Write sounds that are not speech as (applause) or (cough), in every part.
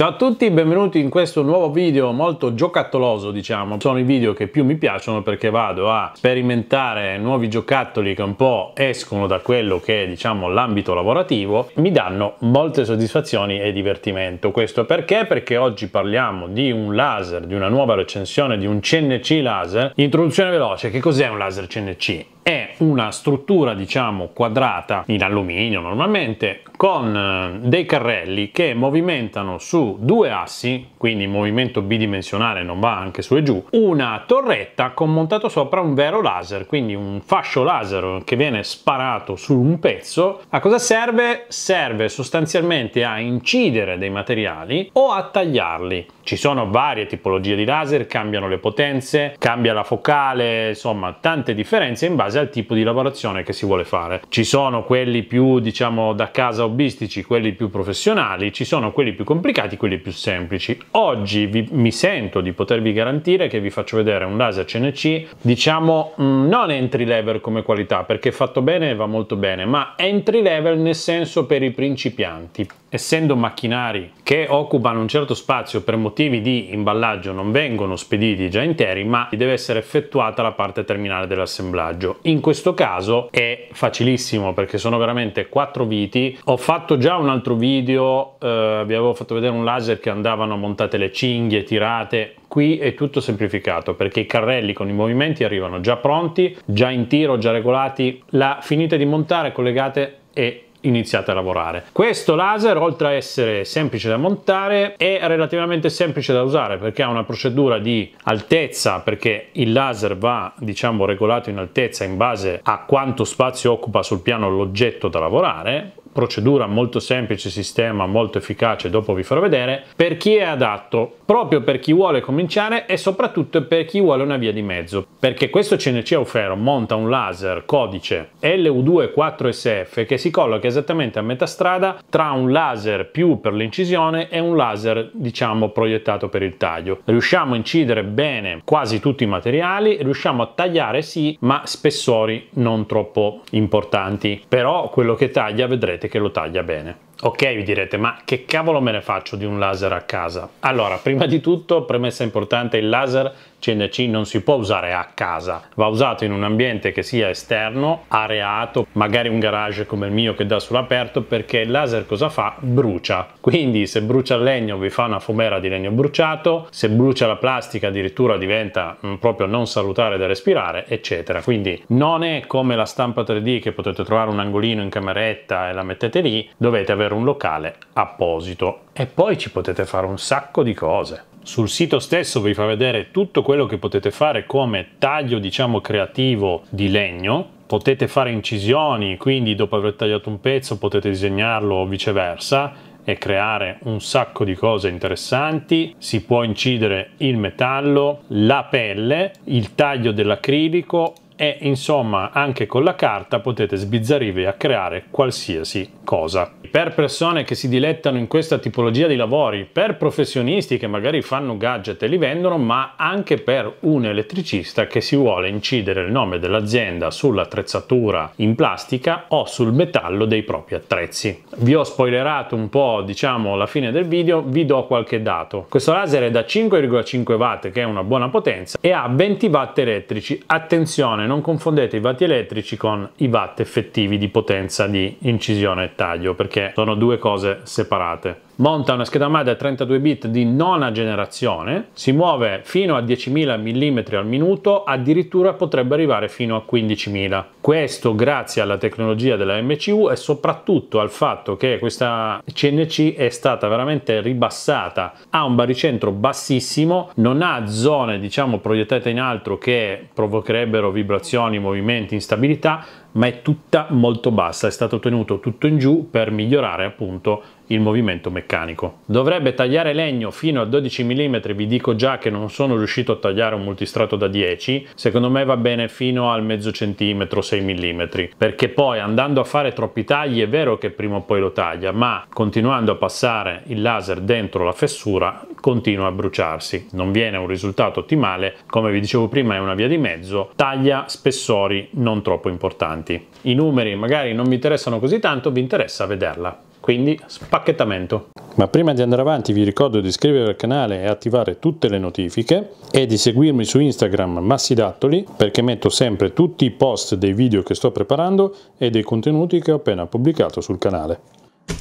Ciao a tutti, benvenuti in questo nuovo video molto giocattoloso diciamo, sono i video che più mi piacciono perché vado a sperimentare nuovi giocattoli che un po' escono da quello che è diciamo l'ambito lavorativo, mi danno molte soddisfazioni e divertimento, questo perché? Perché oggi parliamo di un laser, di una nuova recensione di un CNC laser, introduzione veloce, che cos'è un laser CNC? È una struttura diciamo quadrata in alluminio normalmente con eh, dei carrelli che movimentano su due assi, quindi in movimento bidimensionale non va anche su e giù, una torretta con montato sopra un vero laser, quindi un fascio laser che viene sparato su un pezzo. A cosa serve? Serve sostanzialmente a incidere dei materiali o a tagliarli. Ci sono varie tipologie di laser, cambiano le potenze, cambia la focale, insomma tante differenze in base al tipo di lavorazione che si vuole fare. Ci sono quelli più diciamo da casa hobbistici, quelli più professionali, ci sono quelli più complicati, quelli più semplici. Oggi vi, mi sento di potervi garantire che vi faccio vedere un laser CNC, diciamo mm, non entry level come qualità, perché fatto bene va molto bene, ma entry level nel senso per i principianti. Essendo macchinari che occupano un certo spazio per motivi di imballaggio non vengono spediti già interi, ma deve essere effettuata la parte terminale dell'assemblaggio. In questo caso è facilissimo perché sono veramente quattro viti. Ho fatto già un altro video, eh, vi avevo fatto vedere un un laser che andavano montate le cinghie, tirate. Qui è tutto semplificato perché i carrelli con i movimenti arrivano già pronti, già in tiro, già regolati. La finite di montare, collegate e iniziate a lavorare. Questo laser, oltre a essere semplice da montare, è relativamente semplice da usare perché ha una procedura di altezza, perché il laser va, diciamo, regolato in altezza in base a quanto spazio occupa sul piano l'oggetto da lavorare procedura molto semplice, sistema molto efficace, dopo vi farò vedere, per chi è adatto, proprio per chi vuole cominciare e soprattutto per chi vuole una via di mezzo, perché questo CNC Aufero monta un laser codice LU24SF che si colloca esattamente a metà strada tra un laser più per l'incisione e un laser diciamo proiettato per il taglio. Riusciamo a incidere bene quasi tutti i materiali, riusciamo a tagliare sì, ma spessori non troppo importanti, però quello che taglia vedrete vedrete che lo taglia bene. Ok, vi direte, ma che cavolo me ne faccio di un laser a casa? Allora, prima di tutto, premessa importante, il laser CNC non si può usare a casa, va usato in un ambiente che sia esterno, areato, magari un garage come il mio che dà sull'aperto perché il laser cosa fa? Brucia. Quindi se brucia il legno vi fa una fumera di legno bruciato, se brucia la plastica addirittura diventa mm, proprio non salutare da respirare, eccetera. Quindi non è come la stampa 3D che potete trovare un angolino in cameretta e la mettete lì, dovete avere un locale apposito e poi ci potete fare un sacco di cose. Sul sito stesso vi fa vedere tutto quello che potete fare come taglio diciamo creativo di legno potete fare incisioni, quindi dopo aver tagliato un pezzo potete disegnarlo o viceversa e creare un sacco di cose interessanti. Si può incidere il metallo, la pelle, il taglio dell'acrilico e insomma anche con la carta potete sbizzarrivi a creare qualsiasi cosa. Per persone che si dilettano in questa tipologia di lavori, per professionisti che magari fanno gadget e li vendono, ma anche per un elettricista che si vuole incidere il nome dell'azienda sull'attrezzatura in plastica o sul metallo dei propri attrezzi. Vi ho spoilerato un po' diciamo alla fine del video, vi do qualche dato. Questo laser è da 5,5 watt che è una buona potenza e ha 20 watt elettrici. Attenzione, non confondete i vatti elettrici con i watt effettivi di potenza di incisione e taglio, perché sono due cose separate. Monta una scheda madre a 32 bit di nona generazione, si muove fino a 10.000 mm al minuto, addirittura potrebbe arrivare fino a 15.000. Questo grazie alla tecnologia della MCU e soprattutto al fatto che questa CNC è stata veramente ribassata, ha un baricentro bassissimo, non ha zone diciamo proiettate in alto che provocherebbero vibrazioni vibrazioni, movimenti, instabilità, ma è tutta molto bassa, è stato tenuto tutto in giù per migliorare appunto il movimento meccanico. Dovrebbe tagliare legno fino a 12 mm, vi dico già che non sono riuscito a tagliare un multistrato da 10, secondo me va bene fino al mezzo centimetro, 6 mm, perché poi andando a fare troppi tagli è vero che prima o poi lo taglia, ma continuando a passare il laser dentro la fessura continua a bruciarsi, non viene un risultato ottimale, come vi dicevo prima è una via di mezzo, taglia spessori non troppo importanti. I numeri magari non mi interessano così tanto, vi interessa vederla quindi spacchettamento. Ma prima di andare avanti vi ricordo di iscrivervi al canale e attivare tutte le notifiche e di seguirmi su Instagram Massidattoli perché metto sempre tutti i post dei video che sto preparando e dei contenuti che ho appena pubblicato sul canale.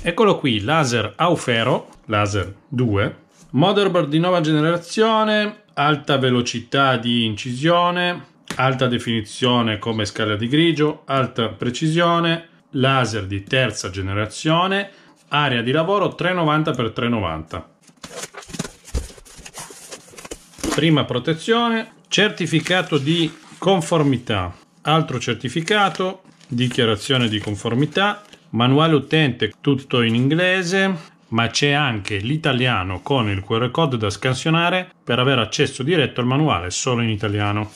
Eccolo qui, laser Aufero, laser 2, motherboard di nuova generazione, alta velocità di incisione, alta definizione come scala di grigio, alta precisione, laser di terza generazione, area di lavoro 390x390. Prima protezione, certificato di conformità, altro certificato, dichiarazione di conformità, manuale utente tutto in inglese, ma c'è anche l'italiano con il QR code da scansionare per avere accesso diretto al manuale solo in italiano.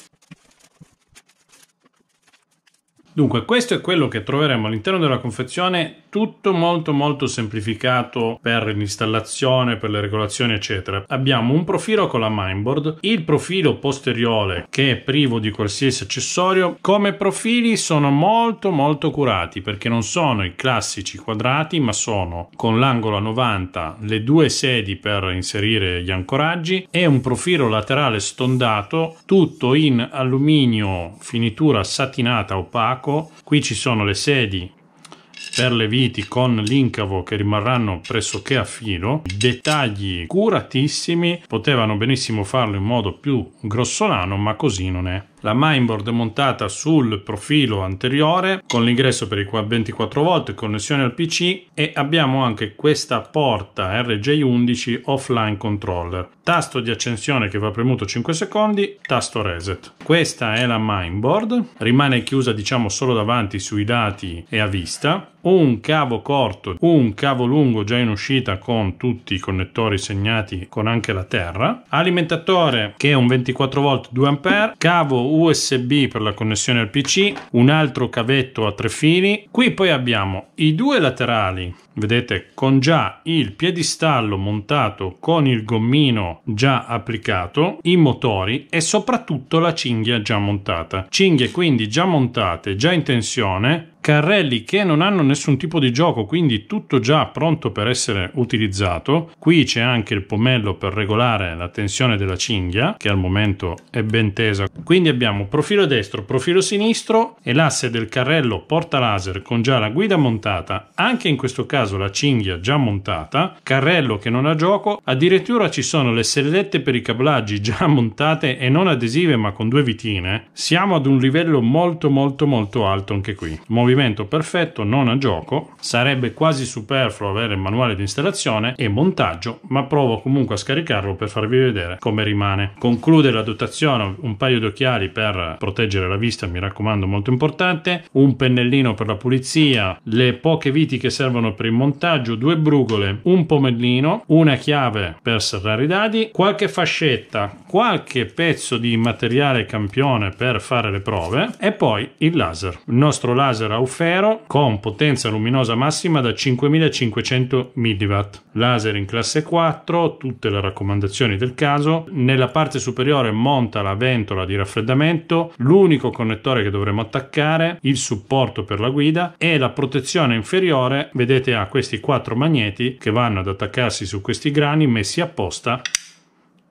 Dunque, questo è quello che troveremo all'interno della confezione, tutto molto molto semplificato per l'installazione, per le regolazioni, eccetera. Abbiamo un profilo con la mainboard, il profilo posteriore che è privo di qualsiasi accessorio. Come profili sono molto molto curati perché non sono i classici quadrati, ma sono con l'angolo a 90, le due sedi per inserire gli ancoraggi e un profilo laterale stondato, tutto in alluminio, finitura satinata opaca Baco. Qui ci sono le sedi per le viti con l'incavo che rimarranno pressoché a filo, dettagli curatissimi, potevano benissimo farlo in modo più grossolano, ma così non è la mainboard montata sul profilo anteriore con l'ingresso per i 24 volt, connessione al PC e abbiamo anche questa porta RJ11 offline controller. Tasto di accensione che va premuto 5 secondi, tasto reset. Questa è la mainboard, rimane chiusa diciamo solo davanti sui dati e a vista. Un cavo corto, un cavo lungo già in uscita con tutti i connettori segnati con anche la terra. Alimentatore che è un 24 volt 2A, cavo USB per la connessione al PC, un altro cavetto a tre fili. Qui poi abbiamo i due laterali Vedete, con già il piedistallo montato con il gommino già applicato, i motori e soprattutto la cinghia già montata. Cinghie quindi già montate, già in tensione, carrelli che non hanno nessun tipo di gioco, quindi tutto già pronto per essere utilizzato. Qui c'è anche il pomello per regolare la tensione della cinghia, che al momento è ben tesa. Quindi abbiamo profilo destro, profilo sinistro e l'asse del carrello porta laser con già la guida montata. Anche in questo caso caso la cinghia già montata, carrello che non ha gioco, addirittura ci sono le sellette per i cablaggi già (laughs) montate e non adesive ma con due vitine. Siamo ad un livello molto molto molto alto anche qui. Movimento perfetto, non a gioco, sarebbe quasi superfluo avere il manuale di installazione e montaggio, ma provo comunque a scaricarlo per farvi vedere come rimane. Conclude la dotazione un paio di occhiali per proteggere la vista, mi raccomando molto importante, un pennellino per la pulizia, le poche viti che servono per i in montaggio due brugole, un pomellino, una chiave per serrare i dadi, qualche fascetta, qualche pezzo di materiale campione per fare le prove e poi il laser. Il nostro laser aufero con potenza luminosa massima da 5500 mW. Laser in classe 4, tutte le raccomandazioni del caso. Nella parte superiore monta la ventola di raffreddamento, l'unico connettore che dovremo attaccare, il supporto per la guida e la protezione inferiore, vedete anche questi quattro magneti che vanno ad attaccarsi su questi grani messi apposta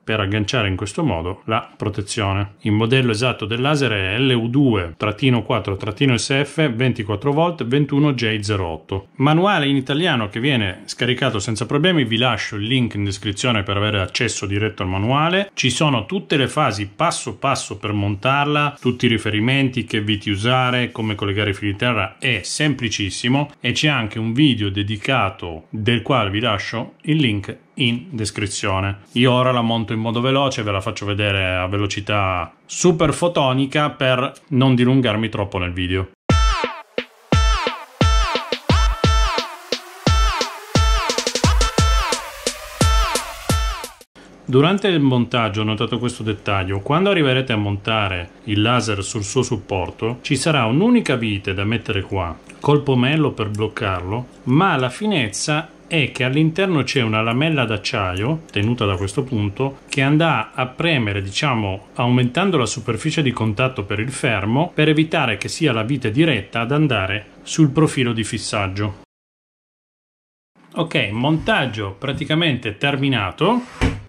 per agganciare in questo modo la protezione. Il modello esatto del laser è LU2-4-SF 24V 21J08. Manuale in italiano che viene scaricato senza problemi, vi lascio il link in descrizione per avere accesso diretto al manuale. Ci sono tutte le fasi passo passo per montarla, tutti i riferimenti, che viti usare, come collegare i fili terra, è semplicissimo e c'è anche un video dedicato del quale vi lascio il link in descrizione. Io ora la monto in modo veloce, ve la faccio vedere a velocità super fotonica per non dilungarmi troppo nel video. Durante il montaggio ho notato questo dettaglio, quando arriverete a montare il laser sul suo supporto ci sarà un'unica vite da mettere qua col pomello per bloccarlo, ma la finezza è che all'interno c'è una lamella d'acciaio tenuta da questo punto che andrà a premere diciamo aumentando la superficie di contatto per il fermo per evitare che sia la vite diretta ad andare sul profilo di fissaggio ok montaggio praticamente terminato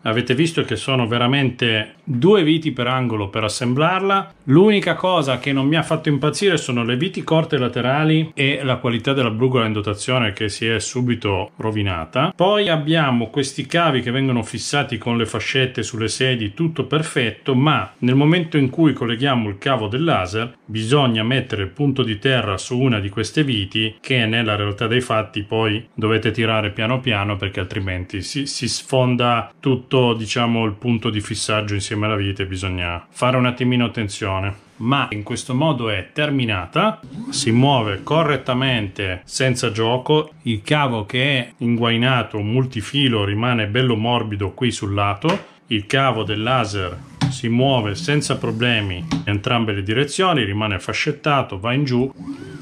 avete visto che sono veramente due viti per angolo per assemblarla. L'unica cosa che non mi ha fatto impazzire sono le viti corte laterali e la qualità della brugola in dotazione che si è subito rovinata. Poi abbiamo questi cavi che vengono fissati con le fascette sulle sedi, tutto perfetto, ma nel momento in cui colleghiamo il cavo del laser bisogna mettere il punto di terra su una di queste viti che nella realtà dei fatti poi dovete tirare piano piano perché altrimenti si, si sfonda tutto diciamo il punto di fissaggio insieme insieme alla vite bisogna fare un attimino attenzione ma in questo modo è terminata si muove correttamente senza gioco il cavo che è inguainato multifilo rimane bello morbido qui sul lato il cavo del laser si muove senza problemi in entrambe le direzioni, rimane fascettato, va in giù,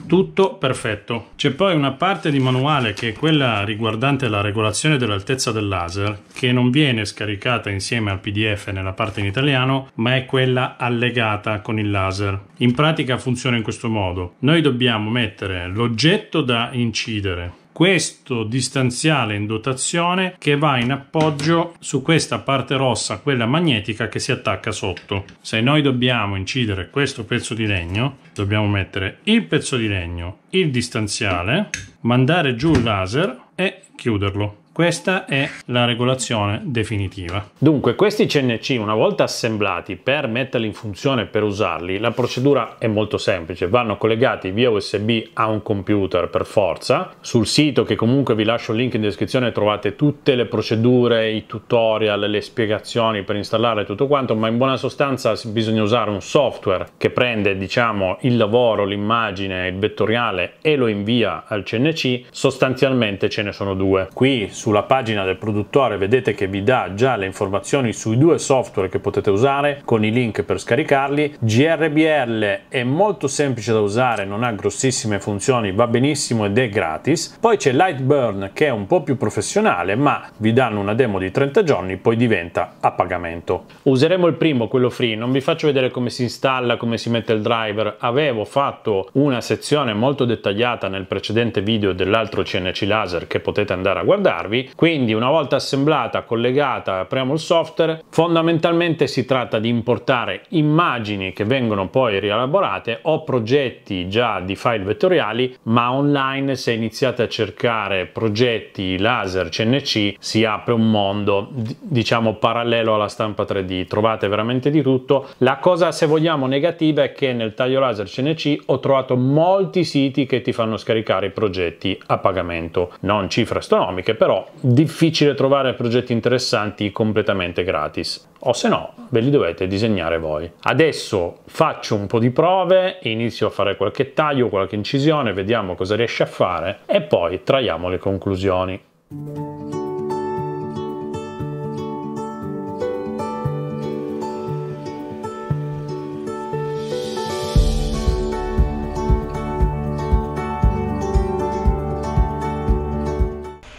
tutto perfetto. C'è poi una parte di manuale che è quella riguardante la regolazione dell'altezza del laser che non viene scaricata insieme al PDF nella parte in italiano, ma è quella allegata con il laser. In pratica funziona in questo modo. Noi dobbiamo mettere l'oggetto da incidere questo distanziale in dotazione che va in appoggio su questa parte rossa, quella magnetica che si attacca sotto. Se noi dobbiamo incidere questo pezzo di legno, dobbiamo mettere il pezzo di legno, il distanziale, mandare giù il laser e chiuderlo. Questa è la regolazione definitiva. Dunque, questi CNC una volta assemblati per metterli in funzione per usarli, la procedura è molto semplice. Vanno collegati via USB a un computer per forza. Sul sito che comunque vi lascio il link in descrizione trovate tutte le procedure, i tutorial, le spiegazioni per installare tutto quanto, ma in buona sostanza bisogna usare un software che prende, diciamo, il lavoro, l'immagine, il vettoriale e lo invia al CNC. Sostanzialmente ce ne sono due. Qui sulla pagina del produttore vedete che vi dà già le informazioni sui due software che potete usare con i link per scaricarli. GRBL è molto semplice da usare, non ha grossissime funzioni, va benissimo ed è gratis. Poi c'è Lightburn che è un po' più professionale ma vi danno una demo di 30 giorni, poi diventa a pagamento. Useremo il primo, quello free, non vi faccio vedere come si installa, come si mette il driver. Avevo fatto una sezione molto dettagliata nel precedente video dell'altro CNC laser che potete andare a guardarvi risolvervi. Quindi una volta assemblata, collegata, apriamo il software, fondamentalmente si tratta di importare immagini che vengono poi rielaborate o progetti già di file vettoriali, ma online se iniziate a cercare progetti laser CNC si apre un mondo diciamo parallelo alla stampa 3D, trovate veramente di tutto. La cosa se vogliamo negativa è che nel taglio laser CNC ho trovato molti siti che ti fanno scaricare i progetti a pagamento, non cifre astronomiche però difficile trovare progetti interessanti completamente gratis o se no ve li dovete disegnare voi. Adesso faccio un po' di prove, inizio a fare qualche taglio, qualche incisione, vediamo cosa riesce a fare e poi traiamo le conclusioni.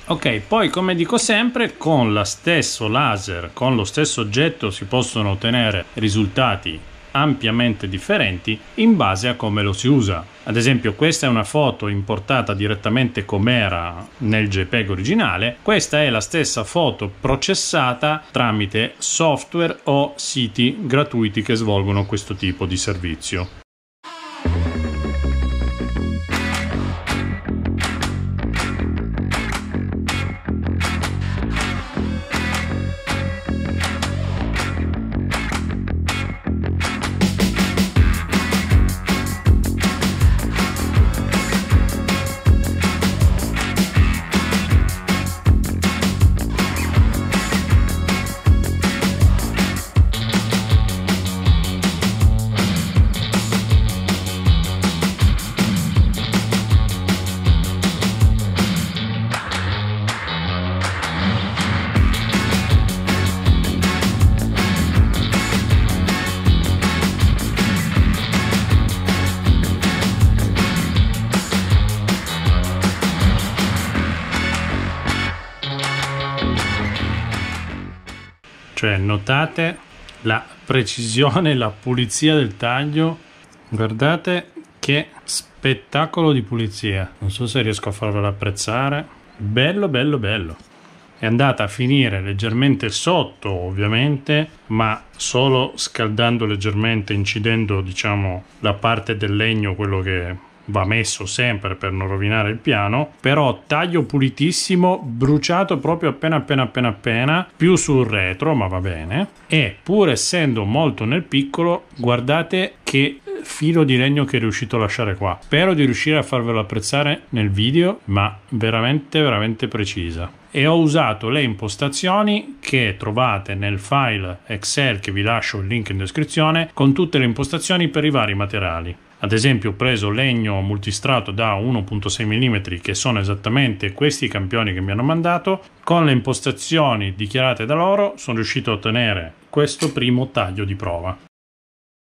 Ok, poi come dico sempre, con lo stesso laser, con lo stesso oggetto si possono ottenere risultati ampiamente differenti in base a come lo si usa. Ad esempio, questa è una foto importata direttamente com'era nel JPEG originale, questa è la stessa foto processata tramite software o siti gratuiti che svolgono questo tipo di servizio. Cioè, notate la precisione, la pulizia del taglio. Guardate che spettacolo di pulizia. Non so se riesco a farvelo apprezzare. Bello, bello, bello. È andata a finire leggermente sotto, ovviamente, ma solo scaldando leggermente, incidendo, diciamo, la parte del legno, quello che va messo sempre per non rovinare il piano però taglio pulitissimo bruciato proprio appena appena appena appena più sul retro ma va bene e pur essendo molto nel piccolo guardate che eh, filo di legno che è riuscito a lasciare qua spero di riuscire a farvelo apprezzare nel video ma veramente veramente precisa e ho usato le impostazioni che trovate nel file Excel che vi lascio il link in descrizione con tutte le impostazioni per i vari materiali ad esempio ho preso legno multistrato da 1.6 mm che sono esattamente questi campioni che mi hanno mandato con le impostazioni dichiarate da loro sono riuscito a ottenere questo primo taglio di prova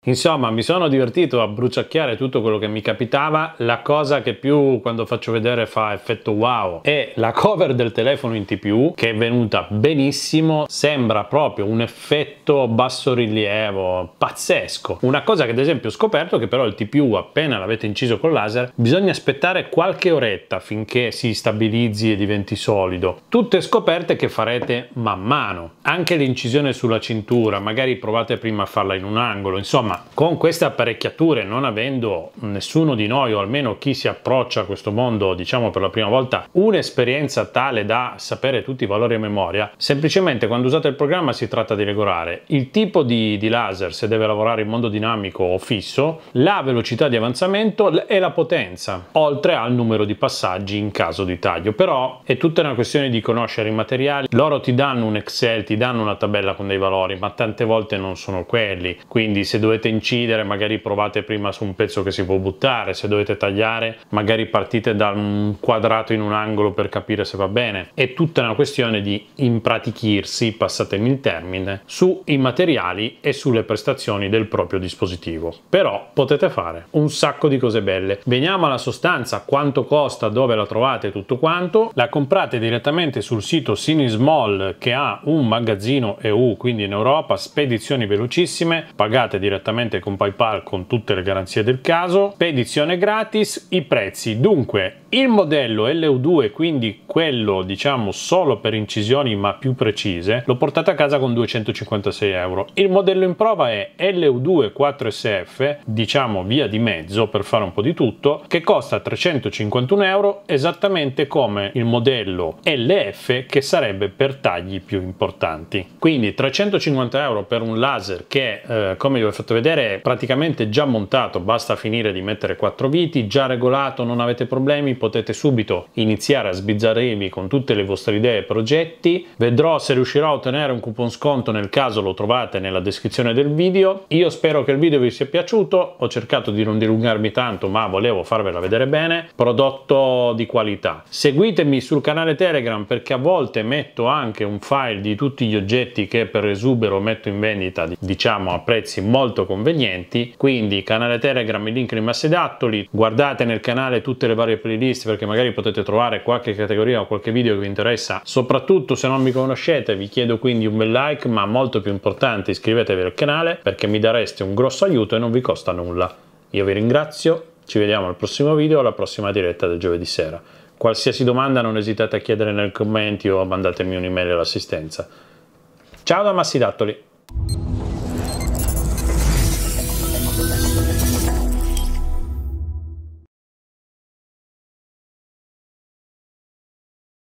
Insomma, mi sono divertito a bruciacchiare tutto quello che mi capitava. La cosa che più quando faccio vedere fa effetto wow è la cover del telefono in TPU che è venuta benissimo. Sembra proprio un effetto basso rilievo, pazzesco. Una cosa che ad esempio ho scoperto che però il TPU appena l'avete inciso col laser bisogna aspettare qualche oretta finché si stabilizzi e diventi solido. Tutte scoperte che farete man mano. Anche l'incisione sulla cintura, magari provate prima a farla in un angolo, insomma con queste apparecchiature non avendo nessuno di noi o almeno chi si approccia a questo mondo diciamo per la prima volta un'esperienza tale da sapere tutti i valori a memoria semplicemente quando usate il programma si tratta di regolare il tipo di, di laser se deve lavorare in modo dinamico o fisso la velocità di avanzamento e la potenza oltre al numero di passaggi in caso di taglio però è tutta una questione di conoscere i materiali loro ti danno un excel ti danno una tabella con dei valori ma tante volte non sono quelli quindi se dovete dovete incidere magari provate prima su un pezzo che si può buttare, se dovete tagliare magari partite da un quadrato in un angolo per capire se va bene. È tutta una questione di impratichirsi, passatemi il termine, sui materiali e sulle prestazioni del proprio dispositivo. Però potete fare un sacco di cose belle. Veniamo alla sostanza, quanto costa, dove la trovate, tutto quanto. La comprate direttamente sul sito Sinismall che ha un magazzino EU, quindi in Europa, spedizioni velocissime, pagate direttamente direttamente con PayPal con tutte le garanzie del caso. Spedizione gratis, i prezzi. Dunque, il modello LU2, quindi quello diciamo solo per incisioni ma più precise, l'ho portato a casa con 256 euro. Il modello in prova è LU2 4SF, diciamo via di mezzo per fare un po' di tutto, che costa 351 euro esattamente come il modello LF che sarebbe per tagli più importanti. Quindi 350 euro per un laser che eh, come vi ho fatto vedere vedere praticamente già montato, basta finire di mettere quattro viti, già regolato, non avete problemi, potete subito iniziare a sbizzarrirvi con tutte le vostre idee e progetti. Vedrò se riuscirò a ottenere un coupon sconto nel caso lo trovate nella descrizione del video. Io spero che il video vi sia piaciuto, ho cercato di non dilungarmi tanto ma volevo farvela vedere bene, prodotto di qualità. Seguitemi sul canale Telegram perché a volte metto anche un file di tutti gli oggetti che per esubero metto in vendita diciamo a prezzi molto convenienti. Quindi canale Telegram, il link nei massi dattoli, guardate nel canale tutte le varie playlist perché magari potete trovare qualche categoria o qualche video che vi interessa. Soprattutto se non mi conoscete vi chiedo quindi un bel like, ma molto più importante iscrivetevi al canale perché mi dareste un grosso aiuto e non vi costa nulla. Io vi ringrazio, ci vediamo al prossimo video, alla prossima diretta del giovedì sera. Qualsiasi domanda non esitate a chiedere nei commenti o mandatemi un'email all'assistenza. Ciao da Massi Dattoli!